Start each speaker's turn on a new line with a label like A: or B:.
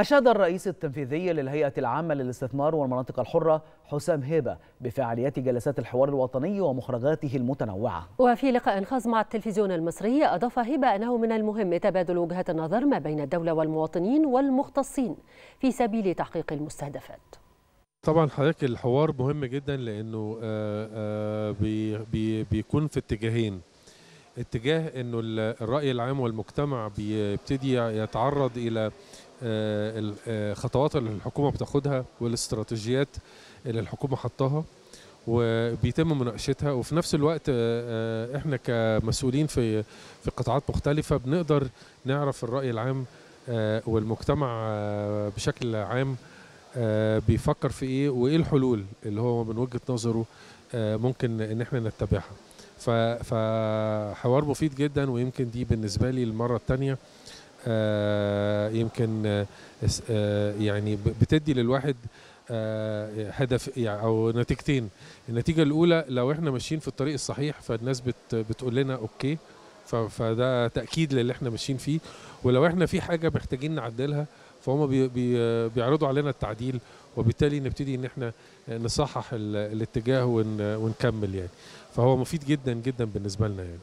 A: أشاد الرئيس التنفيذي للهيئة العامة للاستثمار والمناطق الحرة حسام هيبة بفعاليات جلسات الحوار الوطني ومخرجاته المتنوعة
B: وفي لقاء خاص مع التلفزيون المصري أضاف هيبة أنه من المهم تبادل وجهات النظر ما بين الدولة والمواطنين والمختصين في سبيل تحقيق المستهدفات
C: طبعا حضرتك الحوار مهم جدا لانه آه، آه، بي بي بيكون في اتجاهين اتجاه انه الراي العام والمجتمع بيبتدي يتعرض الى آه، الخطوات آه، اللي الحكومه بتاخدها والاستراتيجيات اللي الحكومه حطاها وبيتم مناقشتها وفي نفس الوقت آه، احنا كمسؤولين في في قطاعات مختلفه بنقدر نعرف الراي العام والمجتمع بشكل عام بيفكر في ايه وايه الحلول اللي هو من وجهه نظره ممكن ان احنا نتبعها فحوار مفيد جدا ويمكن دي بالنسبه لي المره الثانيه آه، يمكن آه، آه، يعني بتدي للواحد هدف يعني، او نتيجتين النتيجه الاولى لو احنا ماشيين في الطريق الصحيح فالناس بتقول لنا اوكي فده تاكيد للي احنا ماشيين فيه ولو احنا في حاجه محتاجين نعدلها فهم بيعرضوا علينا التعديل وبالتالي نبتدي ان احنا نصحح الاتجاه ونكمل يعني فهو مفيد جدا جدا بالنسبه لنا يعني